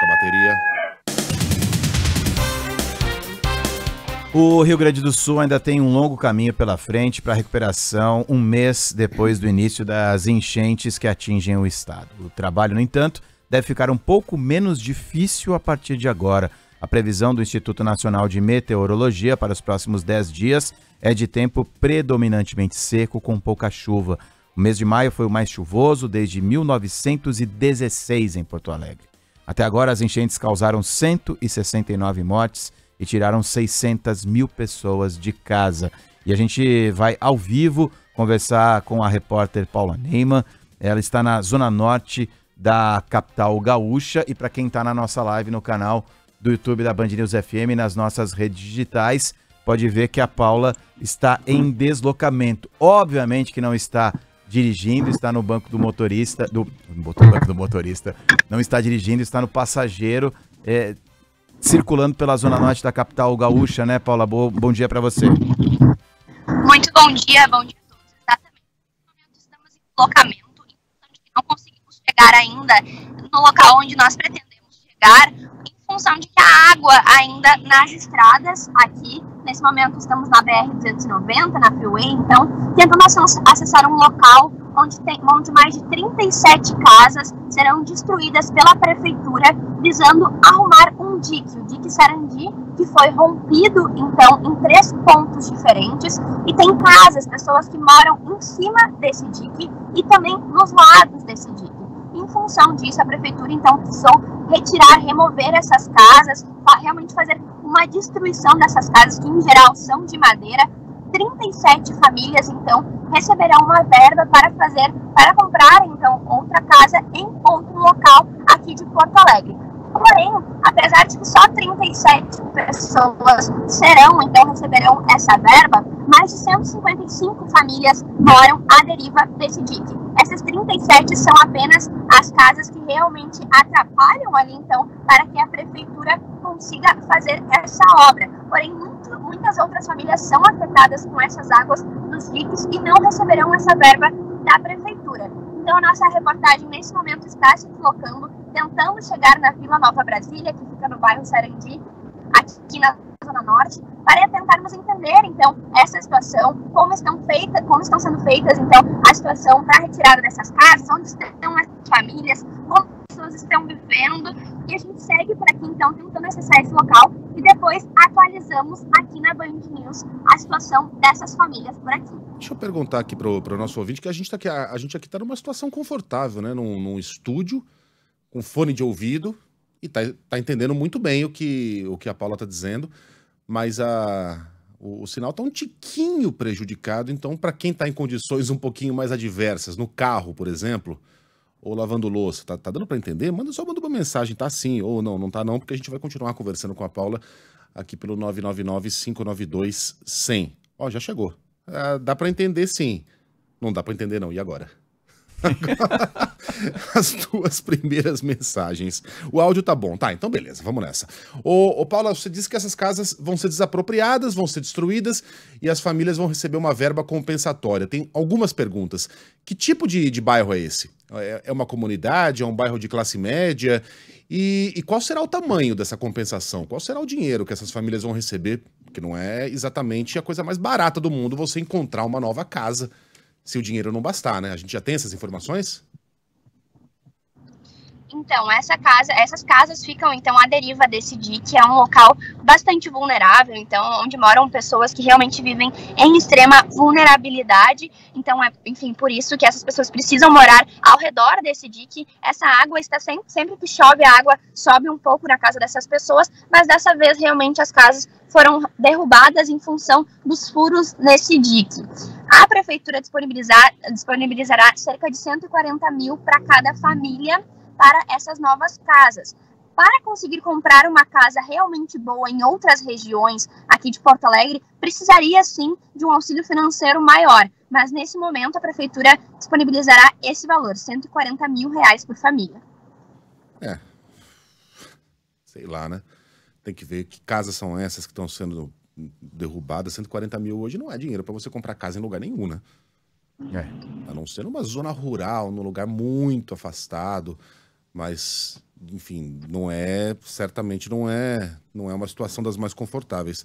Toca a bateria. O Rio Grande do Sul ainda tem um longo caminho pela frente para recuperação um mês depois do início das enchentes que atingem o estado. O trabalho, no entanto, deve ficar um pouco menos difícil a partir de agora. A previsão do Instituto Nacional de Meteorologia para os próximos 10 dias é de tempo predominantemente seco, com pouca chuva. O mês de maio foi o mais chuvoso desde 1916 em Porto Alegre. Até agora, as enchentes causaram 169 mortes e tiraram 600 mil pessoas de casa. E a gente vai ao vivo conversar com a repórter Paula Neyman. Ela está na zona norte da capital gaúcha. E para quem está na nossa live no canal do YouTube da Band News FM, nas nossas redes digitais, pode ver que a Paula está em deslocamento. Obviamente que não está dirigindo, está no banco do motorista, do, banco do motorista, não está dirigindo, está no passageiro, é, circulando pela zona norte da capital gaúcha, né, Paula? Bo, bom dia para você. Muito bom dia, bom dia a todos. Exatamente. No momento estamos em deslocamento, então não conseguimos chegar ainda no local onde nós pretendemos chegar, em função de que a água ainda nas estradas aqui Nesse momento estamos na BR-290, na Freeway, então, tentando acessar um local onde, tem, onde mais de 37 casas serão destruídas pela prefeitura, visando arrumar um dique, o dique Sarandi, que foi rompido, então, em três pontos diferentes, e tem casas, pessoas que moram em cima desse dique e também nos lados desse dique. Em função disso, a prefeitura, então, precisou retirar, remover essas casas, realmente fazer uma destruição dessas casas, que em geral são de madeira. 37 famílias, então, receberão uma verba para fazer, para comprar, então, outra casa em outro local aqui de Porto Alegre. Porém, apesar de que só 37 pessoas serão, então, receberão essa verba, mais de 155 famílias moram à deriva desse dique. Essas 37 são apenas as casas que realmente atrapalham ali, então, para que a prefeitura consiga fazer essa obra. Porém, muito, muitas outras famílias são afetadas com essas águas nos rios e não receberão essa verba da prefeitura. Então, a nossa reportagem nesse momento está se deslocando, tentando chegar na Vila Nova Brasília, que fica no bairro Sarandi, aqui na Zona Norte, para tentarmos entender, então, essa situação, como estão, feita, como estão sendo feitas, então, a situação para retirada dessas casas, onde estão as famílias, como pessoas estão vivendo e a gente segue por aqui então tentando acessar esse local e depois atualizamos aqui na Band News a situação dessas famílias por aqui. Deixa eu perguntar aqui para o nosso ouvinte que a gente está aqui a, a gente aqui está numa situação confortável, né? Num, num, estúdio com fone de ouvido e tá, tá entendendo muito bem o que o que a Paula está dizendo, mas a o, o, sinal está um tiquinho prejudicado. Então, para quem está em condições um pouquinho mais adversas, no carro, por exemplo, ou lavando louça. Tá, tá dando para entender? Manda só manda uma mensagem, tá sim ou não, não tá não, porque a gente vai continuar conversando com a Paula aqui pelo 999-592-100. Ó, já chegou. Ah, dá para entender sim. Não dá para entender não, e agora? as duas primeiras mensagens. O áudio tá bom, tá? Então beleza, vamos nessa. Ô, ô Paula, você disse que essas casas vão ser desapropriadas, vão ser destruídas e as famílias vão receber uma verba compensatória. Tem algumas perguntas. Que tipo de, de bairro é esse? É, é uma comunidade? É um bairro de classe média? E, e, qual será o tamanho dessa compensação? Qual será o dinheiro que essas famílias vão receber? Que não é exatamente a coisa mais barata do mundo você encontrar uma nova casa se o dinheiro não bastar, né? A gente já tem essas informações? Então, essa casa, essas casas ficam então à deriva desse dique é um local bastante vulnerável, então onde moram pessoas que realmente vivem em extrema vulnerabilidade. Então, é, enfim, por isso que essas pessoas precisam morar ao redor desse dique. Essa água está sempre, sempre que chove, a água sobe um pouco na casa dessas pessoas, mas dessa vez realmente as casas foram derrubadas em função dos furos nesse dique. A prefeitura disponibilizar, disponibilizará cerca de 140 mil para cada família para essas novas casas. Para conseguir comprar uma casa realmente boa em outras regiões aqui de Porto Alegre, precisaria sim de um auxílio financeiro maior, mas nesse momento a prefeitura disponibilizará esse valor, 140 mil reais por família. É, sei lá, né? Tem que ver que casas são essas que estão sendo derrubadas. 140 mil hoje não é dinheiro para você comprar casa em lugar nenhum, né? É. A não ser numa zona rural, num lugar muito afastado. Mas, enfim, não é, certamente não é, não é uma situação das mais confortáveis.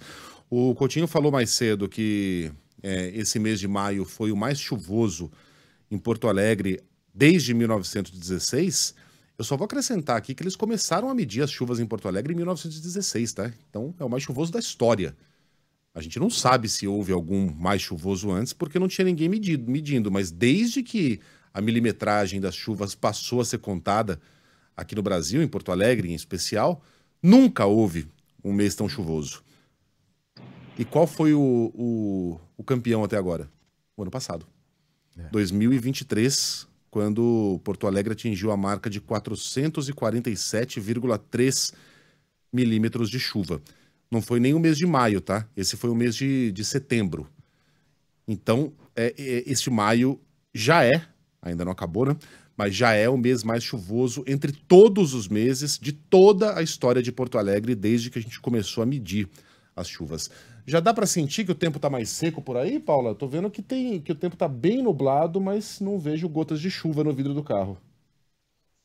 O Coutinho falou mais cedo que é, esse mês de maio foi o mais chuvoso em Porto Alegre desde 1916. Eu só vou acrescentar aqui que eles começaram a medir as chuvas em Porto Alegre em 1916, tá? Então é o mais chuvoso da história. A gente não sabe se houve algum mais chuvoso antes, porque não tinha ninguém medido, medindo, mas desde que a milimetragem das chuvas passou a ser contada aqui no Brasil, em Porto Alegre em especial, nunca houve um mês tão chuvoso. E qual foi o, o, o campeão até agora? O ano passado. É. 2023, quando Porto Alegre atingiu a marca de 447,3 milímetros de chuva. Não foi nem o mês de maio, tá? Esse foi o mês de, de setembro. Então, é, é, este maio já é ainda não acabou, né? Mas já é o mês mais chuvoso entre todos os meses de toda a história de Porto Alegre desde que a gente começou a medir as chuvas. Já dá para sentir que o tempo tá mais seco por aí, Paula? Tô vendo que tem que o tempo tá bem nublado, mas não vejo gotas de chuva no vidro do carro.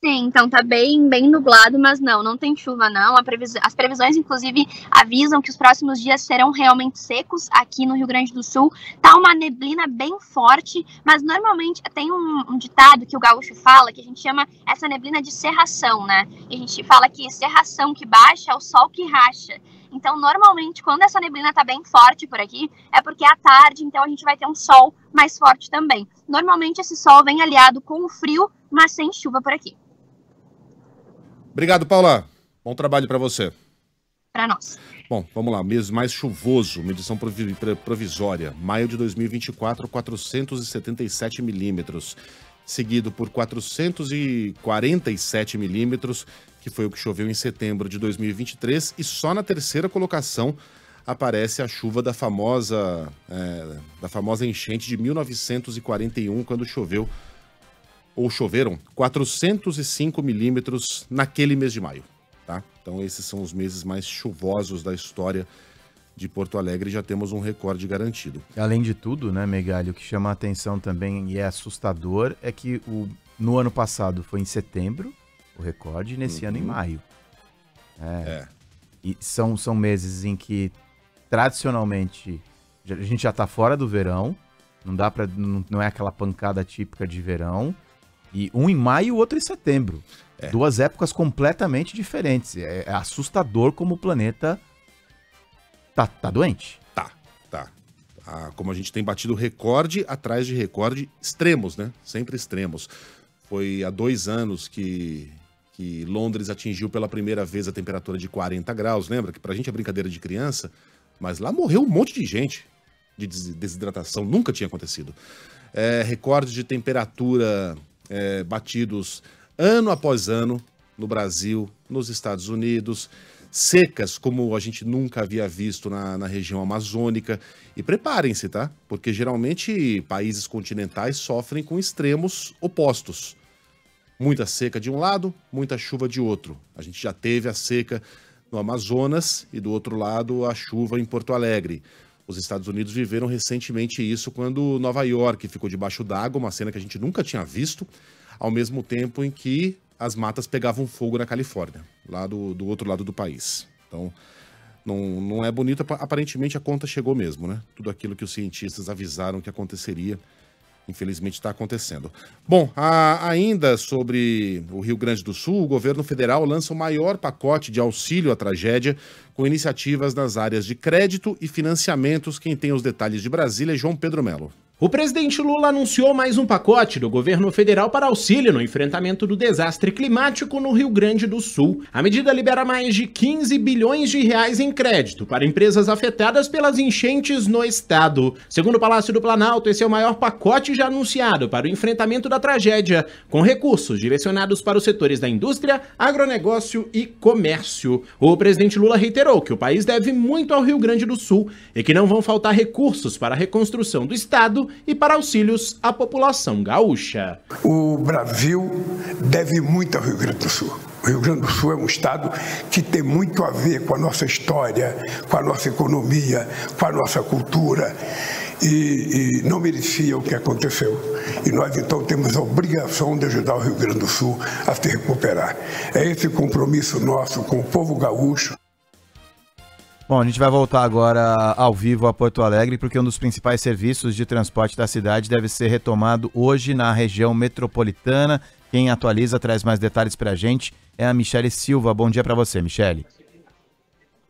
Sim, então tá bem, bem nublado, mas não, não tem chuva não. Previs... As previsões, inclusive, avisam que os próximos dias serão realmente secos aqui no Rio Grande do Sul. Tá uma neblina bem forte, mas normalmente tem um, um ditado que o gaúcho fala que a gente chama essa neblina de serração, né? E a gente fala que serração que baixa é o sol que racha. Então, normalmente, quando essa neblina tá bem forte por aqui, é porque é à tarde, então, a gente vai ter um sol mais forte também. Normalmente, esse sol vem aliado com o frio, mas sem chuva por aqui. Obrigado, Paula. Bom trabalho para você. Para nós. Bom, vamos lá. Mês mais chuvoso, medição provisória. Maio de 2024, 477 milímetros. Seguido por 447 milímetros, que foi o que choveu em setembro de 2023. E só na terceira colocação aparece a chuva da famosa, é, da famosa enchente de 1941, quando choveu ou choveram 405 milímetros naquele mês de maio. Tá? Então esses são os meses mais chuvosos da história de Porto Alegre já temos um recorde garantido. Além de tudo, né, Megalho, o que chama a atenção também e é assustador é que o, no ano passado foi em setembro o recorde e nesse uhum. ano em uhum. maio. É. é. E são, são meses em que tradicionalmente a gente já está fora do verão, não dá para não, não é aquela pancada típica de verão. E um em maio e o outro em setembro. É. Duas épocas completamente diferentes. É, é, assustador como o planeta tá, tá doente. Tá, tá. Ah, como a gente tem batido recorde atrás de recorde, extremos, né? Sempre extremos. Foi há dois anos que, que Londres atingiu pela primeira vez a temperatura de 40 graus. Lembra que pra gente é brincadeira de criança, mas lá morreu um monte de gente de desidratação. Nunca tinha acontecido. É, recorde de temperatura é, batidos ano após ano no Brasil, nos Estados Unidos, secas como a gente nunca havia visto na, na região amazônica. E preparem-se, tá? Porque geralmente países continentais sofrem com extremos opostos. Muita seca de um lado, muita chuva de outro. A gente já teve a seca no Amazonas e do outro lado a chuva em Porto Alegre. Os Estados Unidos viveram recentemente isso quando Nova York ficou debaixo d'água, uma cena que a gente nunca tinha visto, ao mesmo tempo em que as matas pegavam fogo na Califórnia, lá do, do outro lado do país. Então, não, não é bonito, aparentemente a conta chegou mesmo, né? Tudo aquilo que os cientistas avisaram que aconteceria infelizmente está acontecendo. Bom, a, ainda sobre o Rio Grande do Sul, o governo federal lança o maior pacote de auxílio à tragédia, com iniciativas nas áreas de crédito e financiamentos. Quem tem os detalhes de Brasília é João Pedro Melo. O presidente Lula anunciou mais um pacote do governo federal para auxílio no enfrentamento do desastre climático no Rio Grande do Sul. A medida libera mais de 15 bilhões de reais em crédito para empresas afetadas pelas enchentes no estado. Segundo o Palácio do Planalto, esse é o maior pacote já anunciado para o enfrentamento da tragédia, com recursos direcionados para os setores da indústria, agronegócio e comércio. O presidente Lula reiterou que o país deve muito ao Rio Grande do Sul e que não vão faltar recursos para a reconstrução do estado e para auxílios à população gaúcha. O Brasil deve muito ao Rio Grande do Sul. O Rio Grande do Sul é um estado que tem muito a ver com a nossa história, com a nossa economia, com a nossa cultura. E, e, não merecia o que aconteceu. E nós, então, temos a obrigação de ajudar o Rio Grande do Sul a se recuperar. É esse compromisso nosso com o povo gaúcho, Bom, a gente vai voltar agora ao vivo a Porto Alegre, porque um dos principais serviços de transporte da cidade deve ser retomado hoje na região metropolitana. Quem atualiza traz mais detalhes para a gente é a Michele Silva. Bom dia para você, Michele.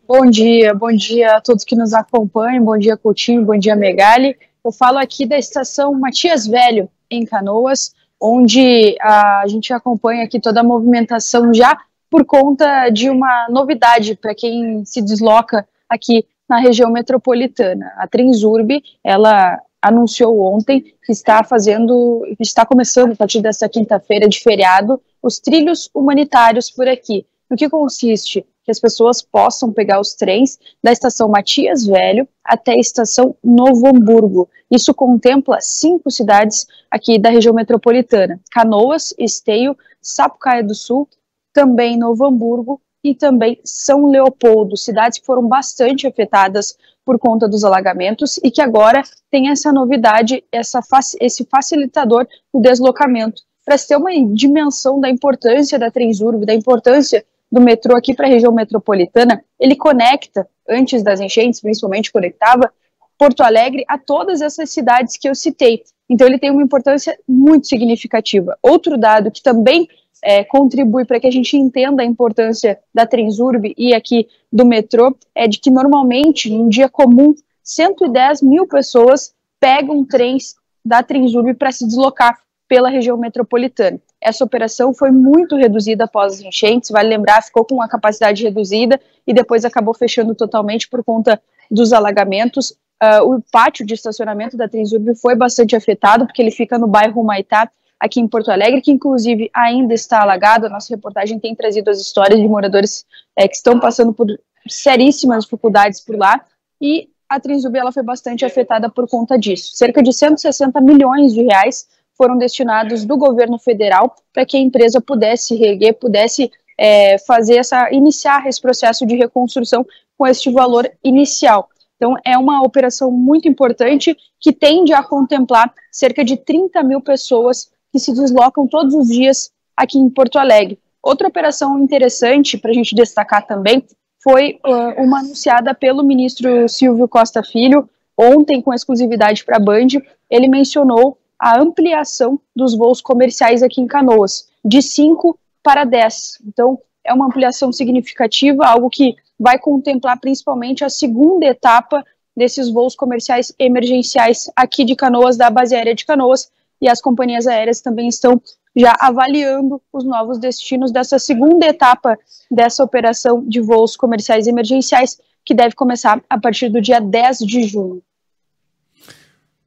Bom dia, bom dia a todos que nos acompanham, bom dia Coutinho, bom dia Megali. Eu falo aqui da estação Matias Velho, em Canoas, onde a gente acompanha aqui toda a movimentação já por conta de uma novidade para quem se desloca aqui na região metropolitana. A Transurb, ela anunciou ontem que está fazendo, está começando a partir dessa quinta-feira de feriado, os trilhos humanitários por aqui. No que consiste? Que as pessoas possam pegar os trens da estação Matias Velho até a estação Novo Hamburgo. Isso contempla cinco cidades aqui da região metropolitana: Canoas, Esteio, Sapucaia do Sul, também Novo Hamburgo e também São Leopoldo, cidades que foram bastante afetadas por conta dos alagamentos e que agora tem essa novidade, essa, esse facilitador do deslocamento. Para se ter uma dimensão da importância da Transurb, da importância do metrô aqui para a região metropolitana, ele conecta, antes das enchentes, principalmente conectava Porto Alegre a todas essas cidades que eu citei. Então ele tem uma importância muito significativa. Outro dado que também é, contribui para que a gente entenda a importância da Transurb e aqui do metrô é de que normalmente, em um dia comum, 110 mil pessoas pegam trens da Transurb para se deslocar pela região metropolitana. Essa operação foi muito reduzida após as enchentes, vale lembrar, ficou com uma capacidade reduzida e depois acabou fechando totalmente por conta dos alagamentos. Uh, o pátio de estacionamento da Transurb foi bastante afetado, porque ele fica no bairro Maitá, aqui em Porto Alegre, que inclusive ainda está alagado. A nossa reportagem tem trazido as histórias de moradores é, que estão passando por seríssimas dificuldades por lá. E a Trinzubi ela foi bastante afetada por conta disso. Cerca de 160 milhões de reais foram destinados do governo federal para que a empresa pudesse reerguer, pudesse é, fazer essa, iniciar esse processo de reconstrução com este valor inicial. Então, é uma operação muito importante que tende a contemplar cerca de 30 mil pessoas que se deslocam todos os dias aqui em Porto Alegre. Outra operação interessante para a gente destacar também foi uh, uma anunciada pelo ministro Silvio Costa Filho, ontem com exclusividade para a Band. Ele mencionou a ampliação dos voos comerciais aqui em Canoas, de 5 para 10. Então, é uma ampliação significativa, algo que vai contemplar principalmente a segunda etapa desses voos comerciais emergenciais aqui de Canoas, da base aérea de Canoas, e as companhias aéreas também estão já avaliando os novos destinos dessa segunda etapa dessa operação de voos comerciais emergenciais, que deve começar a partir do dia 10 de junho.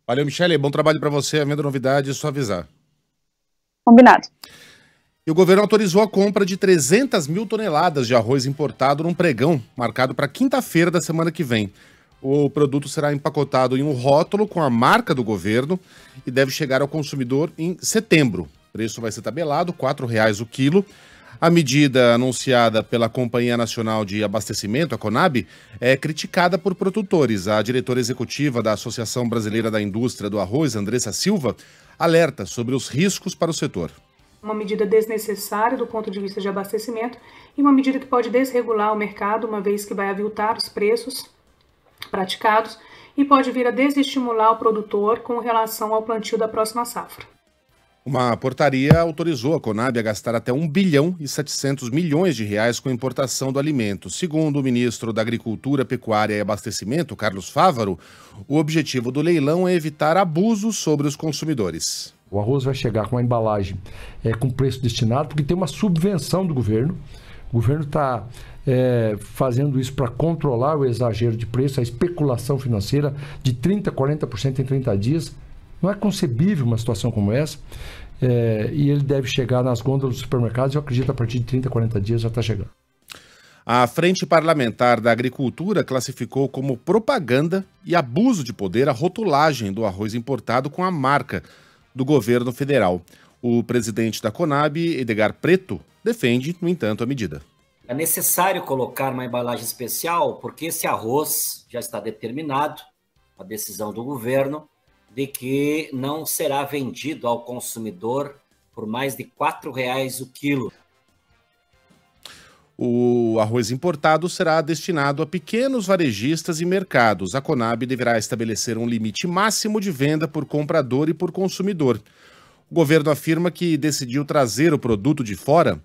Valeu, Michele. Bom trabalho para você. Havendo novidades é só avisar. Combinado. E o governo autorizou a compra de 300 mil toneladas de arroz importado num pregão marcado para quinta-feira da semana que vem. O produto será empacotado em um rótulo com a marca do governo e deve chegar ao consumidor em setembro. O preço vai ser tabelado, R$ reais o quilo. A medida anunciada pela Companhia Nacional de Abastecimento, a Conab, é criticada por produtores. A diretora executiva da Associação Brasileira da Indústria do Arroz, Andressa Silva, alerta sobre os riscos para o setor uma medida desnecessária do ponto de vista de abastecimento e uma medida que pode desregular o mercado, uma vez que vai aviltar os preços praticados e pode vir a desestimular o produtor com relação ao plantio da próxima safra. Uma portaria autorizou a Conab a gastar até 1 bilhão e 700 milhões de reais com importação do alimento. Segundo o ministro da Agricultura, Pecuária e Abastecimento, Carlos Fávaro, o objetivo do leilão é evitar abusos sobre os consumidores. O arroz vai chegar com uma embalagem é, com preço destinado, porque tem uma subvenção do governo. O governo está é, fazendo isso para controlar o exagero de preço, a especulação financeira de 30%, 40% em 30 dias. Não é concebível uma situação como essa. É, e ele deve chegar nas gôndolas dos supermercados, eu acredito a partir de 30, 40 dias já está chegando. A Frente Parlamentar da Agricultura classificou como propaganda e abuso de poder a rotulagem do arroz importado com a marca do governo federal. O presidente da Conab, Edgar Preto, defende, no entanto, a medida. É necessário colocar uma embalagem especial, porque esse arroz já está determinado, a decisão do governo, de que não será vendido ao consumidor por mais de R$ reais o quilo. O arroz importado será destinado a pequenos varejistas e mercados. A Conab deverá estabelecer um limite máximo de venda por comprador e por consumidor. O governo afirma que decidiu trazer o produto de fora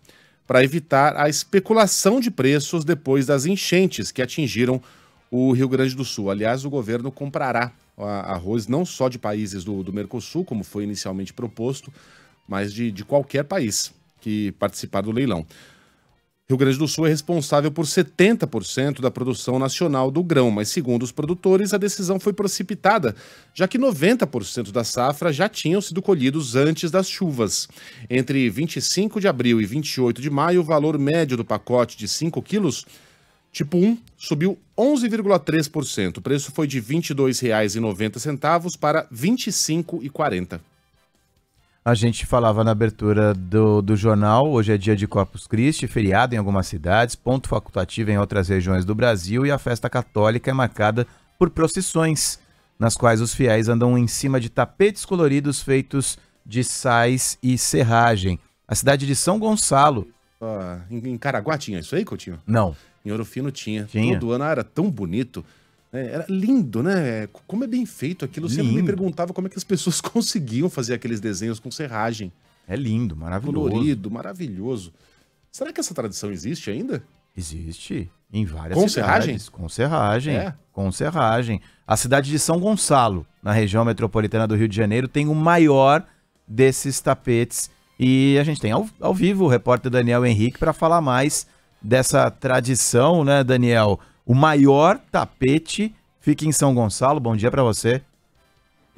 para evitar a especulação de preços depois das enchentes que atingiram o Rio Grande do Sul. Aliás, o governo comprará arroz não só de países do, do Mercosul, como foi inicialmente proposto, mas de, de qualquer país que participar do leilão. Rio Grande do Sul é responsável por 70% da produção nacional do grão, mas segundo os produtores, a decisão foi precipitada, já que 90% da safra já tinham sido colhidos antes das chuvas. Entre 25 de abril e 28 de maio, o valor médio do pacote de 5 quilos tipo 1 subiu 11,3%. O preço foi de R$ 22,90 para R$ 25,40. A gente falava na abertura do, do jornal, hoje é dia de Corpus Christi, feriado em algumas cidades, ponto facultativo em outras regiões do Brasil e a festa católica é marcada por procissões, nas quais os fiéis andam em cima de tapetes coloridos feitos de sais e serragem. A cidade de São Gonçalo. Ah, em Caraguá tinha isso aí, Coutinho? Não. Em Orofino tinha. tinha. Todo ano ah, era tão bonito. É, era lindo, né? Como é bem feito aquilo. Lindo. Sempre me perguntava como é que as pessoas conseguiam fazer aqueles desenhos com serragem. É lindo, maravilhoso. Colorido, maravilhoso. Será que essa tradição existe ainda? Existe. Em várias com cidades. Serragem? Com serragem. É. Com serragem. A cidade de São Gonçalo, na região metropolitana do Rio de Janeiro, tem o maior desses tapetes. E a gente tem ao, ao vivo o repórter Daniel Henrique para falar mais dessa tradição, né, Daniel? O maior tapete fica em São Gonçalo. Bom dia para você.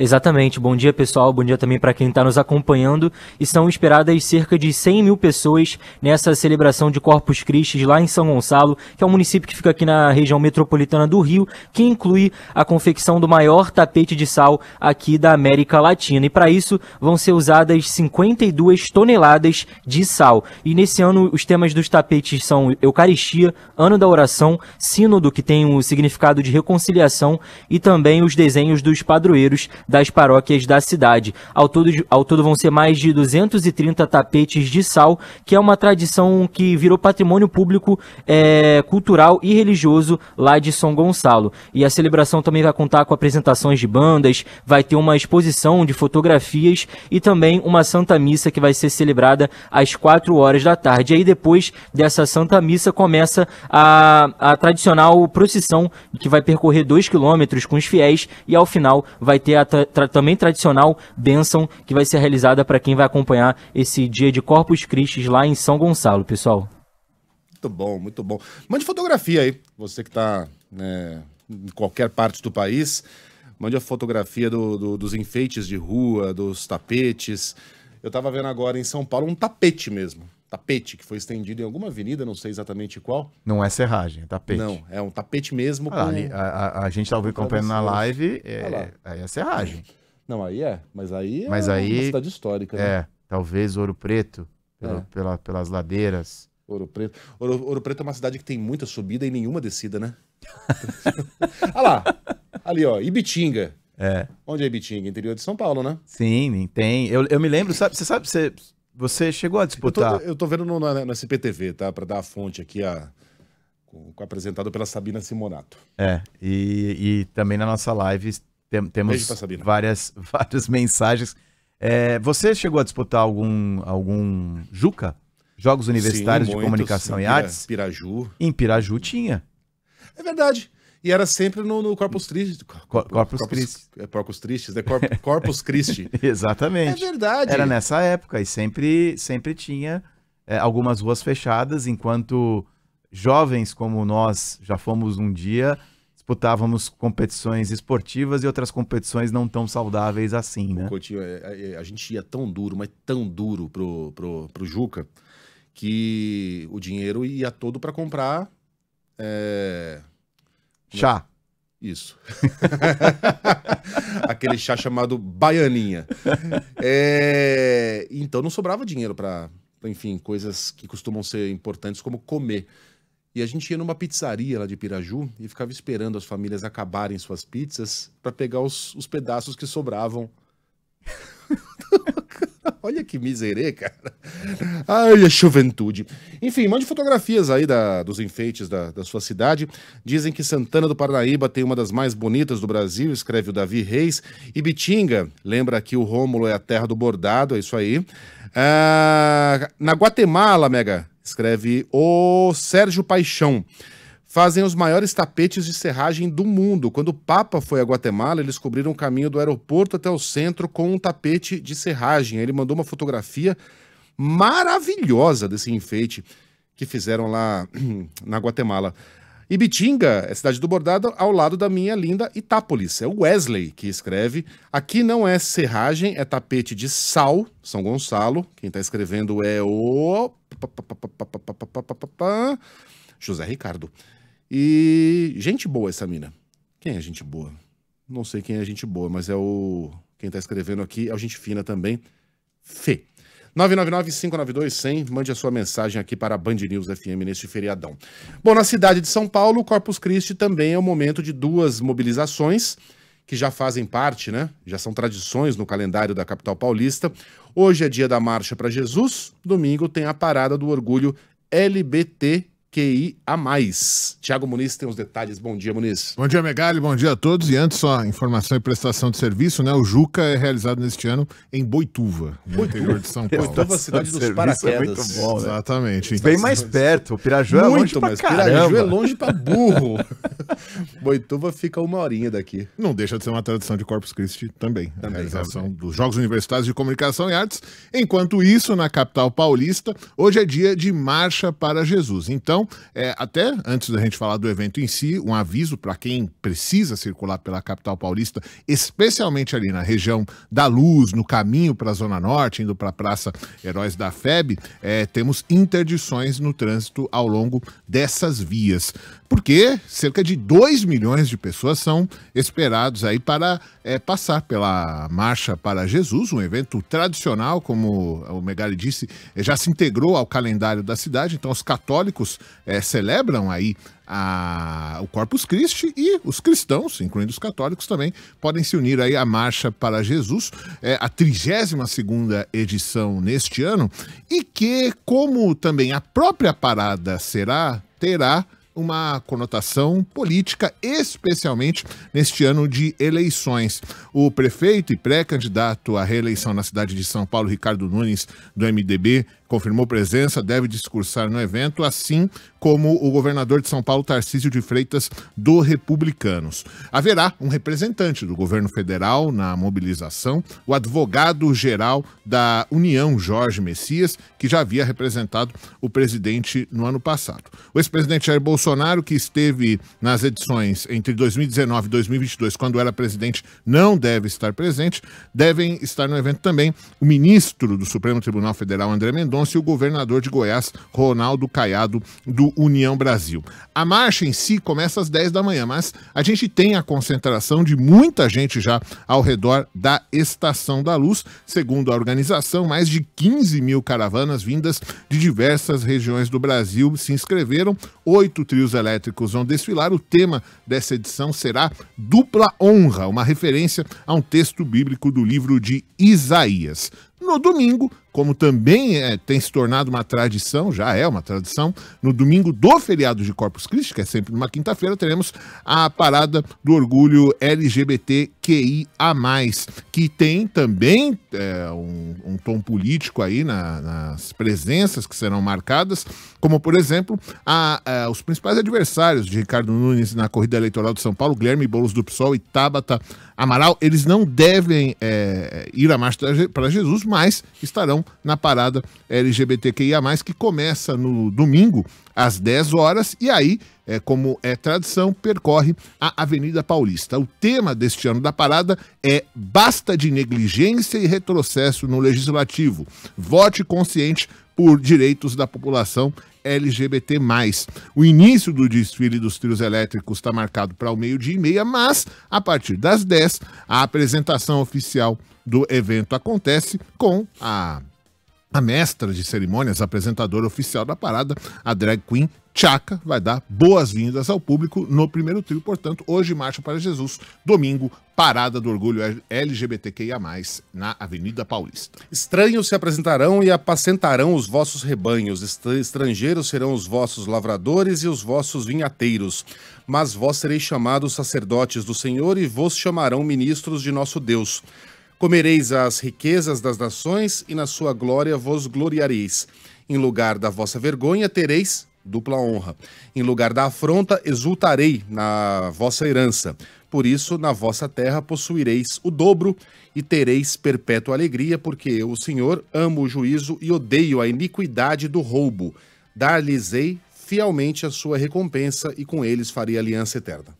Exatamente. Bom dia, pessoal. Bom dia também para quem está nos acompanhando. E são esperadas cerca de 100 mil pessoas nessa celebração de Corpus Christi lá em São Gonçalo, que é um município que fica aqui na região metropolitana do Rio, que inclui a confecção do maior tapete de sal aqui da América Latina. E para isso vão ser usadas 52 toneladas de sal. E nesse ano os temas dos tapetes são Eucaristia, Ano da Oração, Sínodo, que tem o um significado de reconciliação, e também os desenhos dos padroeiros das paróquias da cidade. Ao todo, ao todo vão ser mais de 230 tapetes de sal, que é uma tradição que virou patrimônio público é, cultural e religioso lá de São Gonçalo. E a celebração também vai contar com apresentações de bandas, vai ter uma exposição de fotografias e também uma Santa Missa que vai ser celebrada às 4 horas da tarde. E aí depois dessa Santa Missa começa a, a tradicional procissão que vai percorrer 2 quilômetros com os fiéis e ao final vai ter a tra tra também tradicional bênção que vai ser realizada para quem vai acompanhar esse dia de Corpus Christi lá em São Gonçalo, pessoal. Muito bom, muito bom. Mande fotografia aí, você que está né, em qualquer parte do país. Mande a fotografia do, do, dos enfeites de rua, dos tapetes. Eu estava vendo agora em São Paulo um tapete mesmo tapete que foi estendido em alguma avenida, não sei exatamente qual. Não é serragem, é tapete. Não, é um tapete mesmo. Ah, com... ali, a, a, a gente estava acompanhando na live, é, ah aí é serragem. Não, aí é, mas aí é mas aí, uma cidade histórica. Né? É, talvez Ouro Preto, pelo, é. pela, pelas ladeiras. Ouro Preto. Ouro, Ouro, Preto é uma cidade que tem muita subida e nenhuma descida, né? Olha lá, ali ó, Ibitinga. É. Onde é Ibitinga? Interior de São Paulo, né? Sim, tem. Eu, eu me lembro, sabe, você sabe, você você chegou a disputar. Eu tô, eu tô vendo no, na, CPTV, tá? Para dar a fonte aqui, a, com, apresentado pela Sabina Simonato. É, e, e também na nossa live tem, temos várias, várias mensagens. É, você chegou a disputar algum, algum Juca? Jogos Universitários sim, de Comunicação sim, e Artes? Piraju. Em Piraju tinha. É verdade. E era sempre no, no Corpus Christi. Cor, Corpus, Corpus Christi. É, Corpus Christi, né? Cor, Corpus Christi. Exatamente. É verdade. Era nessa época e sempre, sempre tinha é, algumas ruas fechadas, enquanto jovens como nós já fomos um dia, disputávamos competições esportivas e outras competições não tão saudáveis assim, né? Coutinho, é, é, é, a, gente ia tão duro, mas tão duro pro, pro, pro Juca, que o dinheiro ia todo para comprar é, Chá. Isso. Aquele chá chamado baianinha. É... Então não sobrava dinheiro para, enfim, coisas que costumam ser importantes como comer. E a gente ia numa pizzaria lá de Piraju e ficava esperando as famílias acabarem suas pizzas para pegar os, os pedaços que sobravam. Olha que miserê, cara. Ai, a juventude. Enfim, mande fotografias aí da, dos enfeites da, da sua cidade. Dizem que Santana do Parnaíba tem uma das mais bonitas do Brasil, escreve o Davi Reis. Ibitinga, lembra que o Rômulo é a terra do bordado, é isso aí. Ah, na Guatemala, Mega, escreve o Sérgio Paixão fazem os maiores tapetes de serragem do mundo. Quando o Papa foi a Guatemala, eles cobriram o caminho do aeroporto até o centro com um tapete de serragem. Ele mandou uma fotografia maravilhosa desse enfeite que fizeram lá na Guatemala. Ibitinga é cidade do bordado ao lado da minha linda Itápolis. É o Wesley que escreve. Aqui não é serragem, é tapete de sal, São Gonçalo. Quem está escrevendo é o. José Ricardo. E gente boa essa mina. Quem é gente boa? Não sei quem é gente boa, mas é o. Quem tá escrevendo aqui é o gente fina também. Fê. 999-592-100, mande a sua mensagem aqui para a Band News FM neste feriadão. Bom, na cidade de São Paulo, Corpus Christi também é o momento de duas mobilizações que já fazem parte, né? Já são tradições no calendário da capital paulista. Hoje é dia da Marcha para Jesus, domingo tem a Parada do Orgulho LBT QI a mais. Tiago Muniz tem os detalhes. Bom dia, Muniz. Bom dia, Megali. Bom dia a todos. E antes, só informação e prestação de serviço, né? O Juca é realizado neste ano em Boituva, no Boituva. interior de São Paulo. Boituva, cidade dos é paraquedas. É bom, né? Exatamente. Bem mais perto. O Piraju é longe pra Piraju é longe pra burro. Boituva fica uma horinha daqui. Não deixa de ser uma tradição de Corpus Christi também. também a realização também. dos Jogos Universitários de Comunicação e Artes. Enquanto isso, na capital paulista, hoje é dia de Marcha para Jesus. Então, então, é, até antes da gente falar do evento em si, um aviso para quem precisa circular pela capital paulista, especialmente ali na região da Luz, no caminho para a Zona Norte, indo para a Praça Heróis da FEB, é, temos interdições no trânsito ao longo dessas vias porque cerca de 2 milhões de pessoas são esperados aí para é, passar pela Marcha para Jesus, um evento tradicional, como o Megali disse, eh, já se integrou ao calendário da cidade, então os católicos é, celebram aí a, o Corpus Christi e os cristãos, incluindo os católicos também, podem se unir aí à Marcha para Jesus, é, a 32ª edição neste ano, e que, como também a própria parada será, terá uma conotação política, especialmente neste ano de eleições. O prefeito e pré-candidato à reeleição na cidade de São Paulo, Ricardo Nunes, do MDB, confirmou presença, deve discursar no evento, assim como o governador de São Paulo, Tarcísio de Freitas, do Republicanos. Haverá um representante do governo federal na mobilização, o advogado-geral da União, Jorge Messias, que já havia representado o presidente no ano passado. O ex-presidente Jair Bolsonaro, que esteve nas edições entre 2019 e 2022, quando era presidente, não deve estar presente. Devem estar no evento também o ministro do Supremo Tribunal Federal, André Mendonça, Mendonça e o governador de Goiás, Ronaldo Caiado, do União Brasil. A marcha em si começa às 10 da manhã, mas a gente tem a concentração de muita gente já ao redor da Estação da Luz. Segundo a organização, mais de 15 mil caravanas vindas de diversas regiões do Brasil se inscreveram. Oito trios elétricos vão desfilar. O tema dessa edição será Dupla Honra, uma referência a um texto bíblico do livro de Isaías no domingo, como também é, tem se tornado uma tradição, já é uma tradição, no domingo do feriado de Corpus Christi, que é sempre numa quinta-feira, teremos a parada do orgulho LGBTQIA, que tem também é, um, um, tom político aí na, nas presenças que serão marcadas como por exemplo a, a, os principais adversários de Ricardo Nunes na corrida eleitoral de São Paulo, Guilherme Boulos do PSOL e Tabata Amaral, eles não devem é, ir à marcha para Jesus, mas estarão na parada LGBTQIA+, que começa no domingo às 10 horas e aí, é, como é tradição, percorre a Avenida Paulista. O tema deste ano da parada é Basta de negligência e retrocesso no legislativo. Vote consciente por direitos da população LGBT+. O início do desfile dos trios elétricos está marcado para o meio-dia e meia, mas a partir das 10, a apresentação oficial do evento acontece com a a mestra de cerimônias, apresentadora oficial da parada, a drag queen Chaka, vai dar boas-vindas ao público no primeiro trio, portanto, hoje Marcha para Jesus, domingo, Parada do Orgulho LGBTQIA+, na Avenida Paulista. Estranhos se apresentarão e apacentarão os vossos rebanhos, estrangeiros serão os vossos lavradores e os vossos vinhateiros. Mas vós sereis chamados sacerdotes do Senhor e vos chamarão ministros de nosso Deus. Comereis as riquezas das nações e na sua glória vos gloriareis. Em lugar da vossa vergonha tereis dupla honra. Em lugar da afronta exultarei na vossa herança. Por isso, na vossa terra possuireis o dobro e tereis perpétua alegria, porque eu, o Senhor, amo o juízo e odeio a iniquidade do roubo. Dar-lhes-ei fielmente a sua recompensa e com eles farei aliança eterna.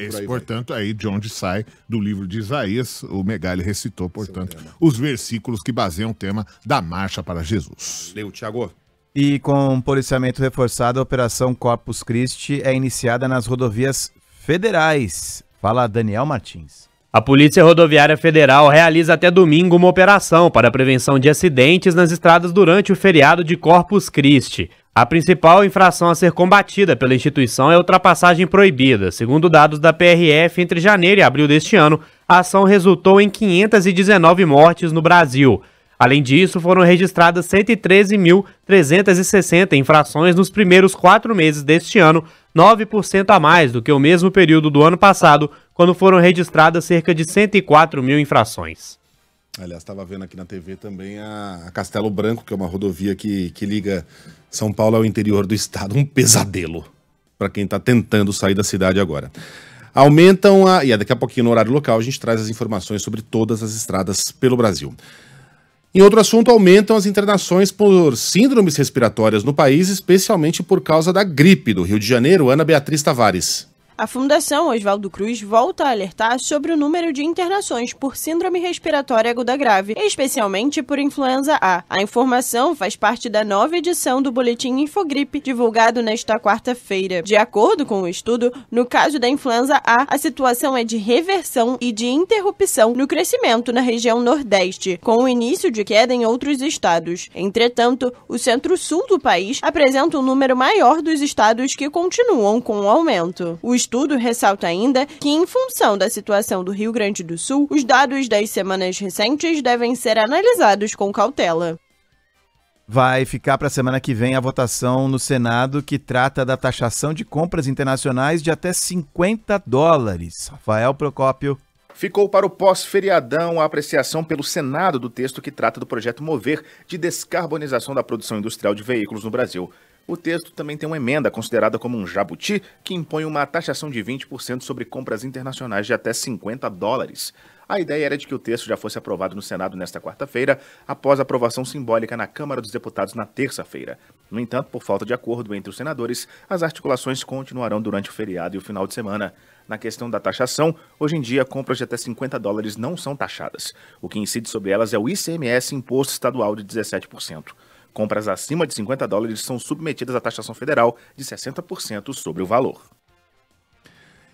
Esse, portanto, vai. aí de onde sai do livro de Isaías, o Megali recitou, é portanto, os versículos que baseiam o tema da marcha para Jesus. Leu, Tiago. E com policiamento reforçado, a Operação Corpus Christi é iniciada nas rodovias federais. Fala Daniel Martins. A Polícia Rodoviária Federal realiza até domingo uma operação para prevenção de acidentes nas estradas durante o feriado de Corpus Christi. A principal infração a ser combatida pela instituição é a ultrapassagem proibida. Segundo dados da PRF, entre janeiro e abril deste ano, a ação resultou em 519 mortes no Brasil. Além disso, foram registradas 113.360 infrações nos primeiros quatro meses deste ano, 9% a mais do que o mesmo período do ano passado, quando foram registradas cerca de 104 mil infrações. Aliás, estava vendo aqui na TV também a Castelo Branco, que é uma rodovia que, que liga são Paulo é o interior do estado, um pesadelo para quem está tentando sair da cidade agora. Aumentam a. E é daqui a pouquinho, no horário local, a gente traz as informações sobre todas as estradas pelo Brasil. Em outro assunto, aumentam as internações por síndromes respiratórias no país, especialmente por causa da gripe do Rio de Janeiro, Ana Beatriz Tavares. A Fundação Oswaldo Cruz volta a alertar sobre o número de internações por síndrome respiratória aguda grave, especialmente por influenza A. A informação faz parte da nova edição do boletim Infogripe, divulgado nesta quarta-feira. De acordo com o estudo, no caso da influenza A, a situação é de reversão e de interrupção no crescimento na região Nordeste, com o início de queda em outros estados. Entretanto, o centro-sul do país apresenta um número maior dos estados que continuam com o aumento. O estudo ressalta ainda que, em função da situação do Rio Grande do Sul, os dados das semanas recentes devem ser analisados com cautela. Vai ficar para a semana que vem a votação no Senado que trata da taxação de compras internacionais de até 50 dólares. Rafael Procópio. Ficou para o pós-feriadão a apreciação pelo Senado do texto que trata do projeto Mover de descarbonização da produção industrial de veículos no Brasil. O texto também tem uma emenda considerada como um jabuti que impõe uma taxação de 20% sobre compras internacionais de até 50 dólares. A ideia era de que o texto já fosse aprovado no Senado nesta quarta-feira, após aprovação simbólica na Câmara dos Deputados na terça-feira. No entanto, por falta de acordo entre os senadores, as articulações continuarão durante o feriado e o final de semana. Na questão da taxação, hoje em dia compras de até 50 dólares não são taxadas. O que incide sobre elas é o ICMS, Imposto Estadual de 17%. Compras acima de 50 dólares são submetidas à taxação federal de 60% sobre o valor.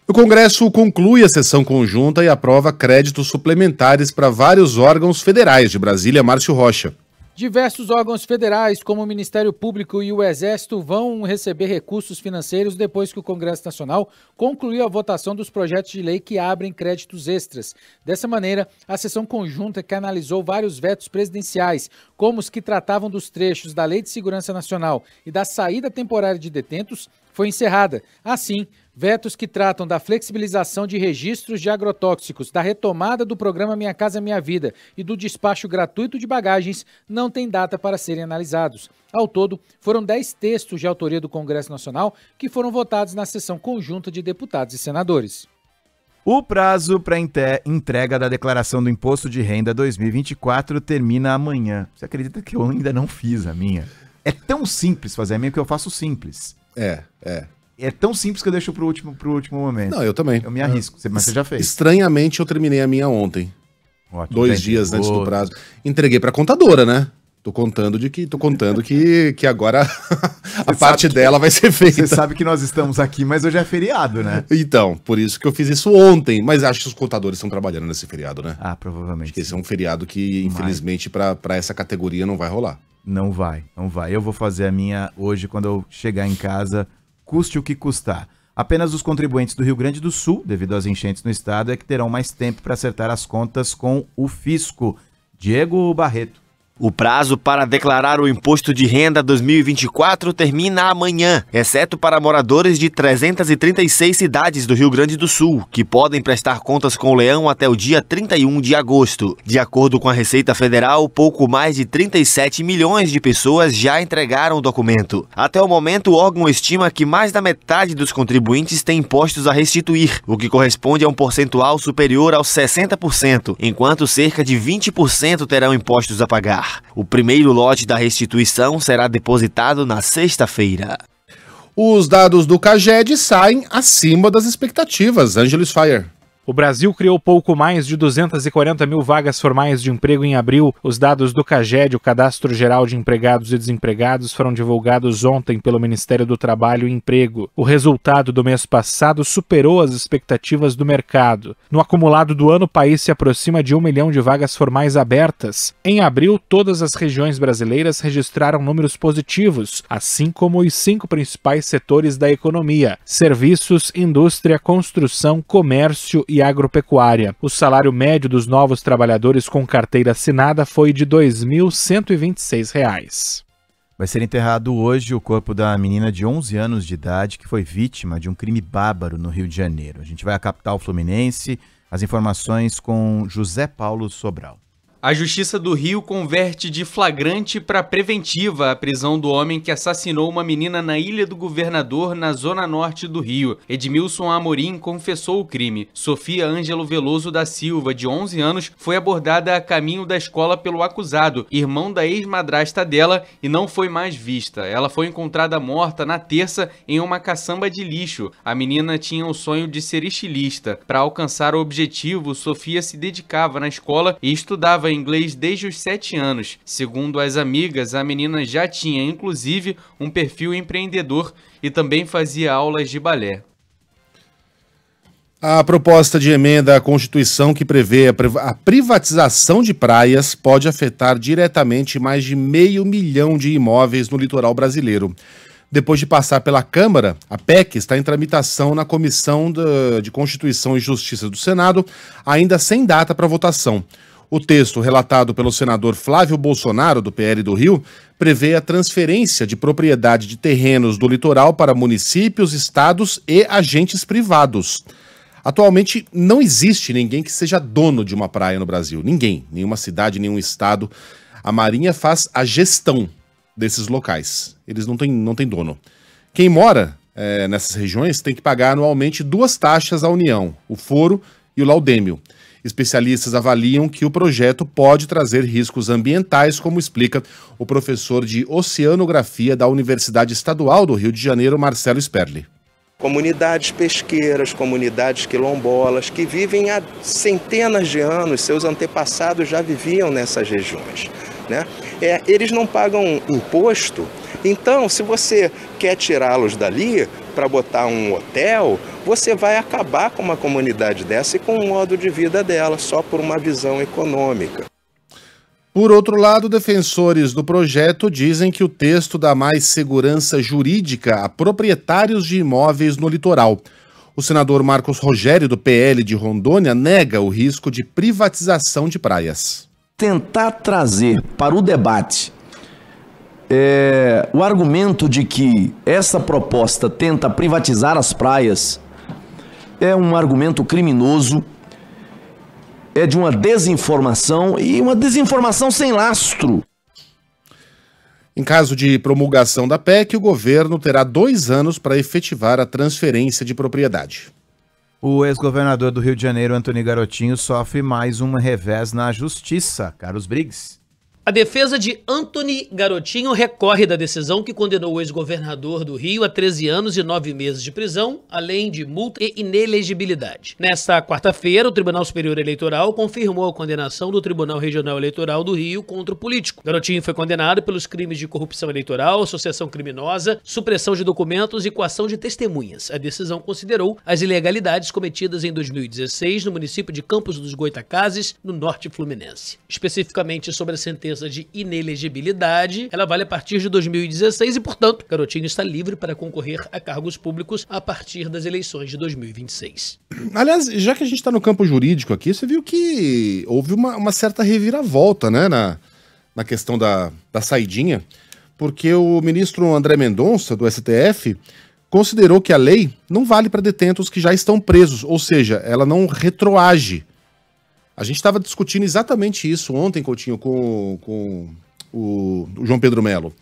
O Congresso conclui a sessão conjunta e aprova créditos suplementares para vários órgãos federais de Brasília, Márcio Rocha. Diversos órgãos federais, como o Ministério Público e o Exército, vão receber recursos financeiros depois que o Congresso Nacional concluiu a votação dos projetos de lei que abrem créditos extras. Dessa maneira, a sessão conjunta que analisou vários vetos presidenciais, como os que tratavam dos trechos da Lei de Segurança Nacional e da saída temporária de detentos, foi encerrada. Assim, Vetos que tratam da flexibilização de registros de agrotóxicos, da retomada do programa Minha Casa Minha Vida e do despacho gratuito de bagagens não têm data para serem analisados. Ao todo, foram 10 textos de autoria do Congresso Nacional que foram votados na sessão conjunta de deputados e senadores. O prazo para entrega da declaração do Imposto de Renda 2024 termina amanhã. Você acredita que eu ainda não fiz a minha? É tão simples fazer a minha que eu faço simples. É, é. É tão simples que eu deixo pro último, pro último momento. Não, eu também. Eu me arrisco, mas você já fez. Estranhamente, eu terminei a minha ontem. Ótimo, Dois entendi. dias antes do prazo. Entreguei pra contadora, né? Tô contando de que tô contando que, que agora a você parte dela vai ser feita. Você sabe que nós estamos aqui, mas hoje é feriado, né? Então, por isso que eu fiz isso ontem, mas acho que os contadores estão trabalhando nesse feriado, né? Ah, provavelmente. Acho que esse é um feriado que, infelizmente, para essa categoria não vai rolar. Não vai, não vai. Eu vou fazer a minha hoje quando eu chegar em casa custe o que custar. Apenas os contribuintes do Rio Grande do Sul, devido às enchentes no estado, é que terão mais tempo para acertar as contas com o fisco. Diego Barreto. O prazo para declarar o imposto de renda 2024 termina amanhã, exceto para moradores de 336 cidades do Rio Grande do Sul, que podem prestar contas com o leão até o dia 31 de agosto. De acordo com a Receita Federal, pouco mais de 37 milhões de pessoas já entregaram o documento. Até o momento, o órgão estima que mais da metade dos contribuintes tem impostos a restituir, o que corresponde a um percentual superior aos 60%, enquanto cerca de 20% terão impostos a pagar pagar. O primeiro lote da restituição será depositado na sexta-feira. Os dados do CAGED saem acima das expectativas. Angeles Fire. O Brasil criou pouco mais de 240 mil vagas formais de emprego em abril. Os dados do CAGED, o Cadastro Geral de Empregados e Desempregados, foram divulgados ontem pelo Ministério do Trabalho e Emprego. O resultado do mês passado superou as expectativas do mercado. No acumulado do ano, o país se aproxima de um milhão de vagas formais abertas. Em abril, todas as regiões brasileiras registraram números positivos, assim como os cinco principais setores da economia: serviços, indústria, construção, comércio e e agropecuária. O salário médio dos novos trabalhadores com carteira assinada foi de R$ 2.126. Vai ser enterrado hoje o corpo da menina de 11 anos de idade que foi vítima de um crime bárbaro no Rio de Janeiro. A gente vai à capital fluminense. As informações com José Paulo Sobral. A Justiça do Rio converte de flagrante para preventiva a prisão do homem que assassinou uma menina na Ilha do Governador, na zona norte do Rio. Edmilson Amorim confessou o crime. Sofia Ângelo Veloso da Silva, de 11 anos, foi abordada a caminho da escola pelo acusado, irmão da ex-madrasta dela, e não foi mais vista. Ela foi encontrada morta na terça em uma caçamba de lixo. A menina tinha o sonho de ser estilista. Para alcançar o objetivo, Sofia se dedicava na escola e estudava inglês desde os 7 anos. Segundo as amigas, a menina já tinha inclusive um perfil empreendedor e também fazia aulas de balé. A proposta de emenda à Constituição que prevê a privatização de praias pode afetar diretamente mais de meio milhão de imóveis no litoral brasileiro. Depois de passar pela Câmara, a PEC está em tramitação na Comissão de Constituição e Justiça do Senado, ainda sem data para votação. O texto, relatado pelo senador Flávio Bolsonaro, do PL do Rio, prevê a transferência de propriedade de terrenos do litoral para municípios, estados e agentes privados. Atualmente não existe ninguém que seja dono de uma praia no Brasil. Ninguém. Nenhuma cidade, nenhum estado. A Marinha faz a gestão desses locais. Eles não têm, não têm dono. Quem mora é, nessas regiões tem que pagar anualmente duas taxas à União: o foro e o laudêmio. Especialistas avaliam que o projeto pode trazer riscos ambientais, como explica o professor de Oceanografia da Universidade Estadual do Rio de Janeiro, Marcelo Sperli comunidades pesqueiras, comunidades quilombolas, que vivem há centenas de anos, seus antepassados já viviam nessas regiões. Né? É, eles não pagam imposto, então, se você quer tirá-los dali para botar um hotel, você vai acabar com uma comunidade dessa e com o um modo de vida dela, só por uma visão econômica. Por outro lado, defensores do projeto dizem que o texto dá mais segurança jurídica a proprietários de imóveis no litoral. O senador Marcos Rogério, do PL de Rondônia, nega o risco de privatização de praias. Tentar trazer para o debate é, o argumento de que essa proposta tenta privatizar as praias é um argumento criminoso, é de uma desinformação e uma desinformação sem lastro. Em caso de promulgação da PEC, o governo terá dois anos para efetivar a transferência de propriedade. O ex-governador do Rio de Janeiro, Antônio Garotinho, sofre mais um revés na justiça, Carlos Briggs. A defesa de Anthony Garotinho recorre da decisão que condenou o ex-governador do Rio a 13 anos e 9 meses de prisão, além de multa e inelegibilidade. Nesta quarta-feira, o Tribunal Superior Eleitoral confirmou a condenação do Tribunal Regional Eleitoral do Rio contra o político. Garotinho foi condenado pelos crimes de corrupção eleitoral, associação criminosa, supressão de documentos e coação de testemunhas. A decisão considerou as ilegalidades cometidas em 2016 no município de Campos dos Goitacazes, no norte fluminense. Especificamente sobre a sentença de inelegibilidade, ela vale a partir de 2016 e, portanto, Garotinho está livre para concorrer a cargos públicos a partir das eleições de 2026. Aliás, já que a gente está no campo jurídico aqui, você viu que houve uma, uma certa reviravolta, né, na, na questão da, da saidinha, porque o ministro André Mendonça, do STF, considerou que a lei não vale para detentos que já estão presos, ou seja, ela não retroage a gente estava discutindo exatamente isso ontem, Coutinho, com, com o, o João Pedro Melo.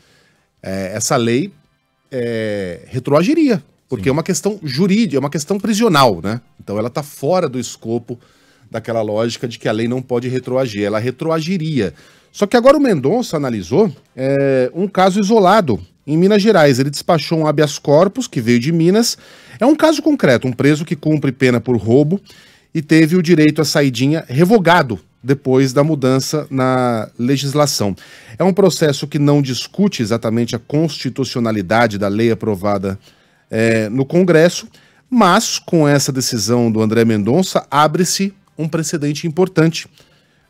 É, essa lei é, retroagiria, porque Sim. é uma questão jurídica, é uma questão prisional, né? Então ela está fora do escopo daquela lógica de que a lei não pode retroagir, ela retroagiria. Só que agora o Mendonça analisou é, um caso isolado em Minas Gerais. Ele despachou um habeas corpus que veio de Minas. É um caso concreto, um preso que cumpre pena por roubo e teve o direito à saidinha revogado depois da mudança na legislação. É um processo que não discute exatamente a constitucionalidade da lei aprovada é, no Congresso, mas com essa decisão do André Mendonça abre-se um precedente importante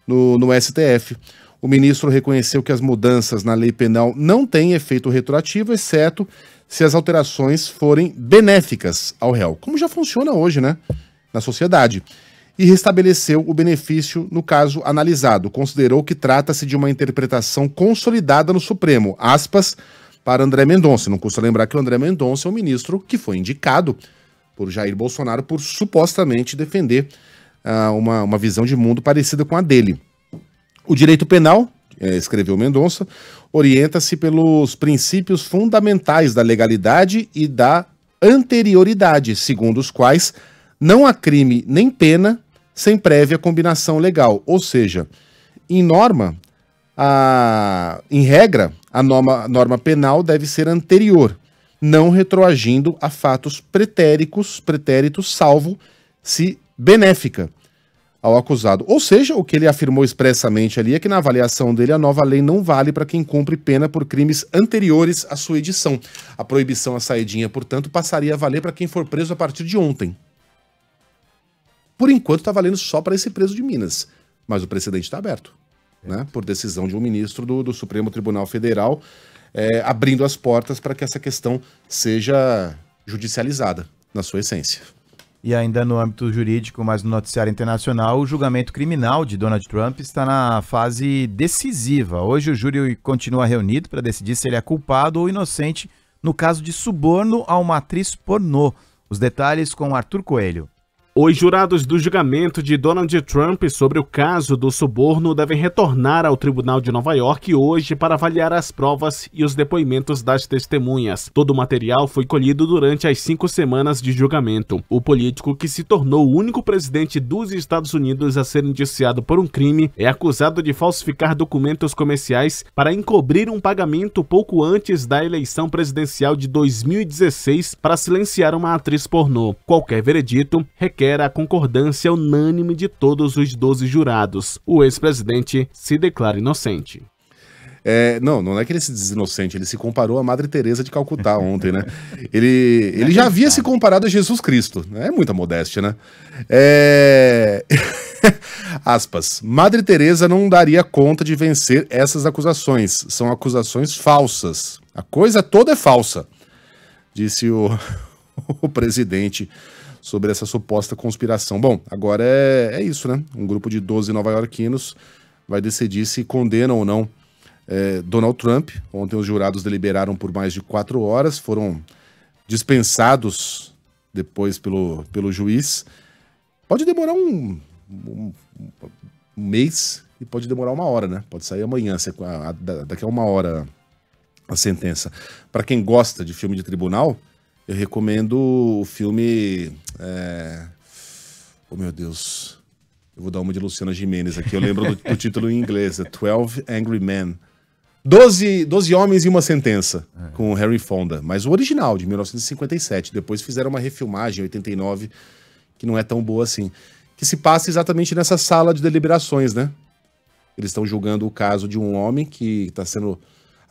no, no STF. O ministro reconheceu que as mudanças na lei penal não têm efeito retroativo, exceto se as alterações forem benéficas ao réu, como já funciona hoje, né? na sociedade e restabeleceu o benefício no caso analisado. Considerou que trata-se de uma interpretação consolidada no Supremo. Aspas para André Mendonça. Não custa lembrar que o André Mendonça é um ministro que foi indicado por Jair Bolsonaro por supostamente defender uh, uma, uma visão de mundo parecida com a dele. O direito penal, é, escreveu Mendonça, orienta-se pelos princípios fundamentais da legalidade e da anterioridade, segundo os quais não há crime nem pena sem prévia combinação legal. Ou seja, em norma, a, em regra, a norma, a norma penal deve ser anterior, não retroagindo a fatos pretéricos, pretéritos, salvo se benéfica ao acusado. Ou seja, o que ele afirmou expressamente ali é que na avaliação dele a nova lei não vale para quem cumpre pena por crimes anteriores à sua edição. A proibição à saidinha, portanto, passaria a valer para quem for preso a partir de ontem. Por enquanto está valendo só para esse preso de Minas, mas o precedente está aberto, é. né? Por decisão de um ministro do, do Supremo Tribunal Federal, é, abrindo as portas para que essa questão seja judicializada na sua essência. E ainda no âmbito jurídico, mas no noticiário internacional, o julgamento criminal de Donald Trump está na fase decisiva. Hoje o júri continua reunido para decidir se ele é culpado ou inocente no caso de suborno a uma atriz pornô. Os detalhes com Arthur Coelho. Os jurados do julgamento de Donald Trump sobre o caso do suborno devem retornar ao Tribunal de Nova York hoje para avaliar as provas e os depoimentos das testemunhas. Todo o material foi colhido durante as cinco semanas de julgamento. O político, que se tornou o único presidente dos Estados Unidos a ser indiciado por um crime, é acusado de falsificar documentos comerciais para encobrir um pagamento pouco antes da eleição presidencial de 2016 para silenciar uma atriz pornô. Qualquer veredito requer requer a concordância unânime de todos os 12 jurados. O ex-presidente se declara inocente. É, não, não é que ele se diz inocente, ele se comparou à Madre Teresa de Calcutá ontem, né? Ele, ele já havia se comparado a Jesus Cristo. Né? É muita modéstia, né? É... Aspas. Madre Teresa não daria conta de vencer essas acusações. São acusações falsas. A coisa toda é falsa, disse o, o presidente sobre essa suposta conspiração. Bom, agora é, é isso, né? Um grupo de 12 nova-iorquinos vai decidir se condenam ou não é, Donald Trump. Ontem os jurados deliberaram por mais de quatro horas, foram dispensados depois pelo, pelo juiz. Pode demorar um, um, um mês e pode demorar uma hora, né? Pode sair amanhã, daqui a uma hora a sentença. Para quem gosta de filme de tribunal, eu recomendo o filme. É... Oh, meu Deus. Eu vou dar uma de Luciana Jimenez aqui. Eu lembro do, do, título em inglês: 12 é Angry Men. Doze Doze Homens e uma Sentença, é. com Harry Fonda. Mas o original, de 1957. Depois fizeram uma refilmagem em 89, que não é tão boa assim. Que se passa exatamente nessa sala de deliberações, né? Eles estão julgando o caso de um homem que está sendo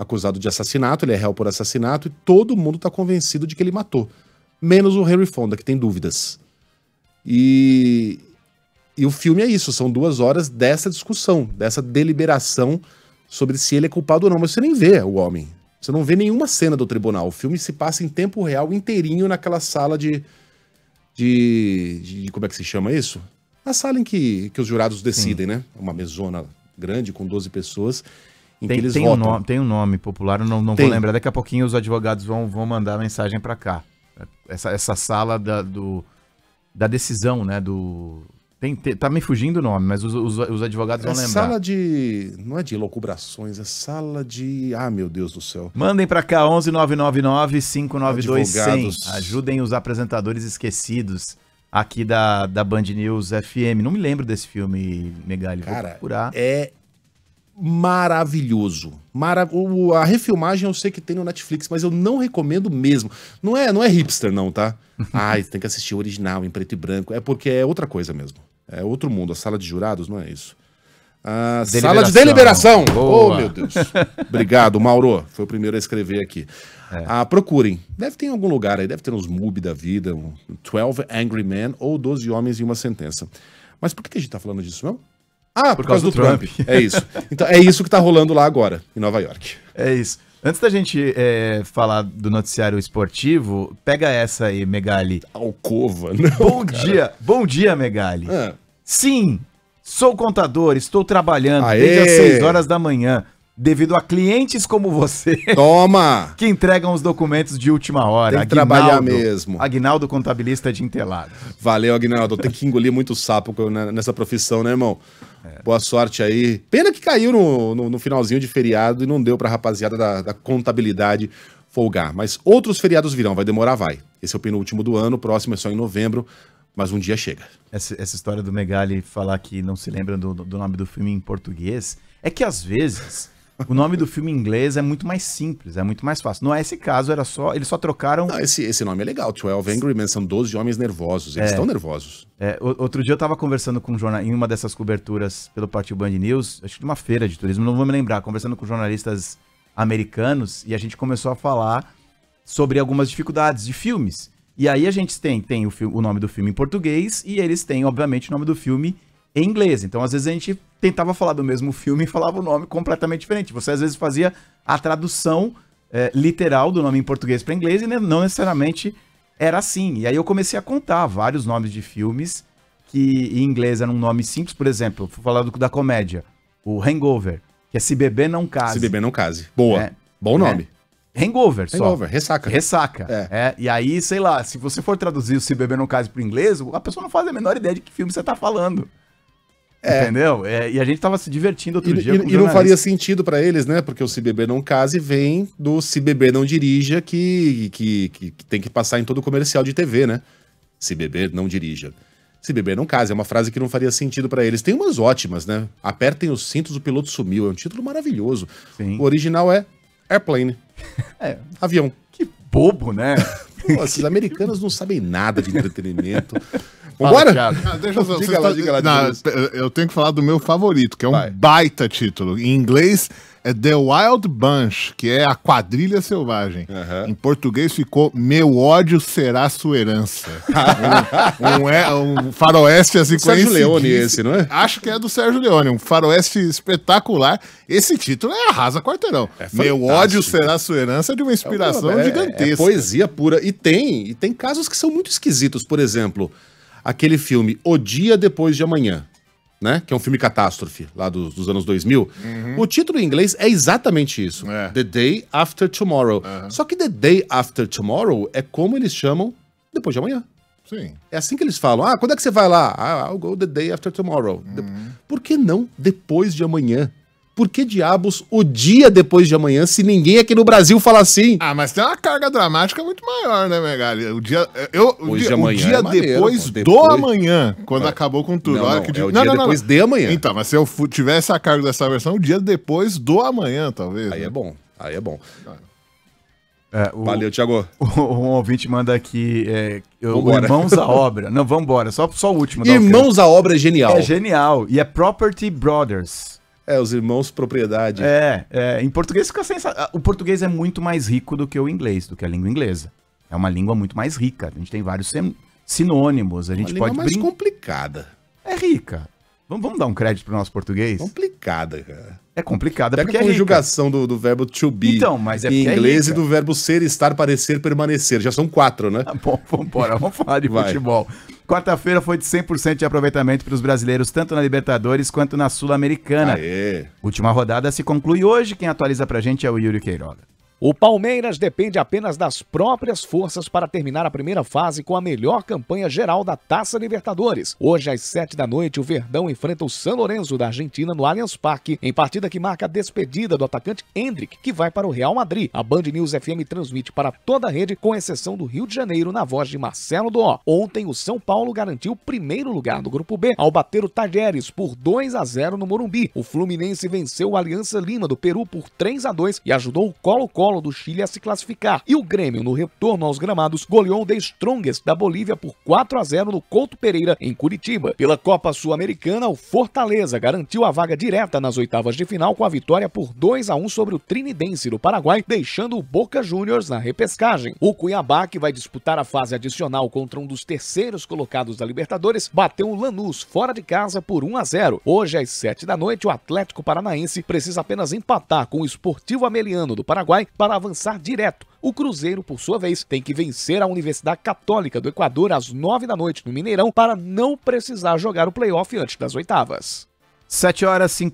acusado de assassinato, ele é réu por assassinato e todo mundo está convencido de que ele matou. Menos o Henry Fonda, que tem dúvidas. E, e o filme é isso, são duas horas dessa discussão, dessa deliberação sobre se ele é culpado ou não. Mas você nem vê o homem. Você não vê nenhuma cena do tribunal. O filme se passa em tempo real inteirinho naquela sala de. de. de como é que se chama isso? Na sala em que, que os jurados decidem, Sim. né? Uma mesona grande com 12 pessoas em tem, que eles tem votam. Um nome, tem um nome popular, eu não, não vou lembrar. Daqui a pouquinho os advogados vão, vão mandar mensagem para cá. Essa, essa sala da, do, da decisão, né? Do, tem, tem, tá me fugindo o nome, mas os, os, os advogados é vão lembrar. Sala de. Não é de locubrações, é sala de. Ah, meu Deus do céu. Mandem para cá, 11999-592-100. Ajudem os apresentadores esquecidos aqui da, da Band News FM. Não me lembro desse filme, Megali. Cara, Vou procurar. é maravilhoso. Mara o, a refilmagem eu sei que tem no Netflix, mas eu não recomendo mesmo. Não é, não é hipster não, tá? Ai, tem que assistir o original em preto e branco. É porque é outra coisa mesmo. É outro mundo. A sala de jurados não é isso. sala de deliberação. Boa. Oh, meu Deus. Obrigado, Mauro. Foi o primeiro a escrever aqui. É. Ah, procurem. Deve ter em algum lugar aí, deve ter uns MUB da vida, um 12 Angry Men ou 12 Homens em uma Sentença. Mas por que a gente tá falando disso não? Ah, por, por causa, causa, do, do Trump. Trump. É isso. Então é isso que tá rolando lá agora, em Nova York. É isso. Antes da gente é, falar do noticiário esportivo, pega essa aí, Megali. Alcova, Bom cara. dia, bom dia, Megali. Ah. Sim, sou contador, estou trabalhando Aê. desde as 6 horas da manhã devido a clientes como você. Toma! Que entregam os documentos de última hora. Tem que Aguinaldo, trabalhar mesmo. Agnaldo, contabilista de Interlagos. Valeu, Agnaldo. Tem que engolir muito sapo né, nessa profissão, né, irmão? É. Boa sorte aí. Pena que caiu no, no, no finalzinho de feriado e não deu pra rapaziada da, da contabilidade folgar. Mas outros feriados virão, vai demorar, vai. Esse é o penúltimo do ano, o próximo é só em novembro mas um dia chega. Essa, essa história do Megali falar que não se lembra do, do, nome do filme em português é que às vezes o nome do filme em inglês é muito mais simples, é muito mais fácil. Não é esse caso, era só. Eles só trocaram. Não, ah, esse, esse nome é legal, 12 Angry Men, são 12 homens nervosos. Eles é. estão nervosos. É, outro dia eu tava conversando com um jornal em uma dessas coberturas pelo Partido Band News, acho que uma feira de turismo, não vou me lembrar, conversando com jornalistas americanos, e a gente começou a falar sobre algumas dificuldades de filmes. E aí a gente tem, tem o, o nome do filme em português e eles têm, obviamente, o nome do filme em inglês. Então, às vezes, a gente tentava falar do mesmo filme e falava o nome completamente diferente. Você, às vezes, fazia a tradução é, literal do nome em português para inglês e não necessariamente era assim. E aí eu comecei a contar vários nomes de filmes que em inglês eram um nome simples, por exemplo, vou falar do, da comédia, o Hangover, que é Se Beber Não Case. Se Beber Não Case. Boa. É, Bom é. nome. É, hangover, só. Hangover, ressaca. Ressaca. É. é. e aí, sei lá, se você for traduzir o Se Beber Não Case para inglês, a pessoa não faz a menor ideia de que filme você está falando. É. Entendeu? É, e a gente tava se divertindo outro e, dia. E, e não faria sentido para eles, né? Porque o Se Beber Não Case vem do Se Beber Não Dirija, que, que, que, que tem que passar em todo comercial de TV, né? Se beber, não dirija. Se beber, não case. É uma frase que não faria sentido para eles. Tem umas ótimas, né? Apertem os cintos, o piloto sumiu. É um título maravilhoso. Sim. O original é Airplane. É. Avião. Que bobo, né? Pô, esses americanos não sabem nada de entretenimento. Vambora? Ah, eu tenho que falar do meu favorito, que é um Vai. baita título. Em inglês é The Wild Bunch, que é a quadrilha selvagem. Uhum. Em português ficou Meu ódio será sua herança. um, um, é, um, faroeste assim com Sérgio Leone esse, não é? Acho que é do Sérgio Leone, um faroeste espetacular. Esse título é arrasa quarteirão. É Meu ódio será sua herança é de uma inspiração é, é, gigantesca. É poesia pura e tem, e tem casos que são muito esquisitos, por exemplo, aquele filme O Dia Depois de Amanhã, né? Que é um filme catástrofe lá dos, dos anos 2000. Uhum. O título em inglês é exatamente isso: é. The Day After Tomorrow. Uhum. Só que The Day After Tomorrow é como eles chamam depois de amanhã. Sim. É assim que eles falam. Ah, quando é que você vai lá? Ah, I'll go the day after tomorrow. Uhum. Por que não depois de amanhã? por que diabos o dia depois de amanhã, se ninguém aqui no Brasil fala assim? Ah, mas tem uma carga dramática muito maior, né, Megali? O dia, eu, o dia, de o dia é maneiro, depois, depois, do amanhã, quando ah. acabou com tudo. Não, não, que... é o não, dia não, depois de amanhã. Então, mas se eu tivesse a carga dessa versão, o dia depois do amanhã, talvez. Aí né? é bom, aí é bom. É, o, Valeu, Thiago. um ouvinte manda aqui é, o Irmãos à Obra. Não, vambora. embora. Só, só o último. Irmãos à Obra é genial. É genial. E é Property Brothers. É, os irmãos propriedade. É, é em português fica sem. Ah, o português é muito mais rico do que o inglês, do que a língua inglesa. É uma língua muito mais rica. A gente tem vários sinônimos. A é gente uma pode. É mais brin... complicada. É rica. Vamos, vamos dar um crédito pro nosso português? Complicada, cara. É complicada Pega porque a é conjugação é do, do, verbo to be então, mas é em é inglês é e do verbo ser, estar, parecer, permanecer. Já são quatro, né? Ah, bom, vamos embora. Vamos falar de futebol. Quarta-feira foi de 100% de aproveitamento para os brasileiros, tanto na Libertadores quanto na Sul-Americana. Última rodada se conclui hoje. Quem atualiza para a gente é o Yuri Queiroga. O Palmeiras depende apenas das próprias forças para terminar a primeira fase com a melhor campanha geral da Taça Libertadores. Hoje, às sete da noite, o Verdão enfrenta o San Lorenzo da Argentina no Allianz Parque, em partida que marca a despedida do atacante Hendrick, que vai para o Real Madrid. A Band News FM transmite para toda a rede, com exceção do Rio de Janeiro, na voz de Marcelo Dó. Ontem, o São Paulo garantiu o primeiro lugar do Grupo B ao bater o Tajeres por 2 a 0 no Morumbi. O Fluminense venceu o Aliança Lima do Peru por 3 a 2 e ajudou o Colo-Colo do Chile a se classificar. E o Grêmio, no retorno aos gramados, goleou o The Strongest da Bolívia por 4 a 0 no Couto Pereira, em Curitiba. Pela Copa Sul-Americana, o Fortaleza garantiu a vaga direta nas oitavas de final com a vitória por 2 a 1 sobre o Trinidense do Paraguai, deixando o Boca Juniors na repescagem. O Cuiabá, que vai disputar a fase adicional contra um dos terceiros colocados da Libertadores, bateu o Lanús fora de casa por 1 a 0. Hoje às 7 da noite, o Atlético Paranaense precisa apenas empatar com o Esportivo Ameliano do Paraguai para avançar direto. O Cruzeiro, por sua vez, tem que vencer a Universidade Católica do Equador às 9 da noite no Mineirão para não precisar jogar o playoff antes das oitavas. 7 horas e